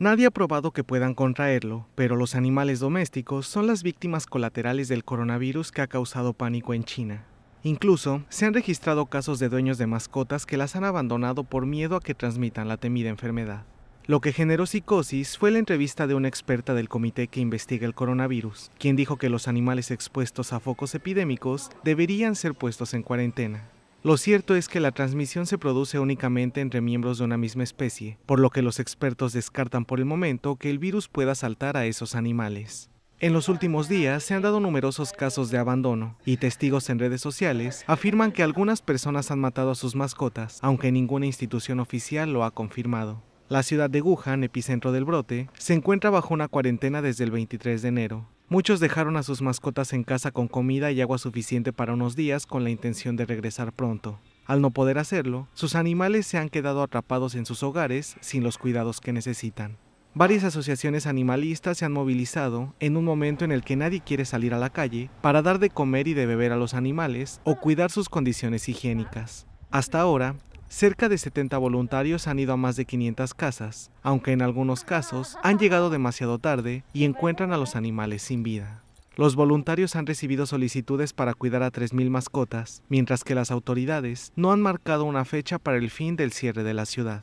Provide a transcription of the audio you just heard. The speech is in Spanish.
Nadie ha probado que puedan contraerlo, pero los animales domésticos son las víctimas colaterales del coronavirus que ha causado pánico en China. Incluso se han registrado casos de dueños de mascotas que las han abandonado por miedo a que transmitan la temida enfermedad. Lo que generó psicosis fue la entrevista de una experta del comité que investiga el coronavirus, quien dijo que los animales expuestos a focos epidémicos deberían ser puestos en cuarentena. Lo cierto es que la transmisión se produce únicamente entre miembros de una misma especie, por lo que los expertos descartan por el momento que el virus pueda saltar a esos animales. En los últimos días se han dado numerosos casos de abandono y testigos en redes sociales afirman que algunas personas han matado a sus mascotas, aunque ninguna institución oficial lo ha confirmado. La ciudad de Wuhan, epicentro del brote, se encuentra bajo una cuarentena desde el 23 de enero, Muchos dejaron a sus mascotas en casa con comida y agua suficiente para unos días con la intención de regresar pronto. Al no poder hacerlo, sus animales se han quedado atrapados en sus hogares sin los cuidados que necesitan. Varias asociaciones animalistas se han movilizado en un momento en el que nadie quiere salir a la calle para dar de comer y de beber a los animales o cuidar sus condiciones higiénicas. Hasta ahora, Cerca de 70 voluntarios han ido a más de 500 casas, aunque en algunos casos han llegado demasiado tarde y encuentran a los animales sin vida. Los voluntarios han recibido solicitudes para cuidar a 3.000 mascotas, mientras que las autoridades no han marcado una fecha para el fin del cierre de la ciudad.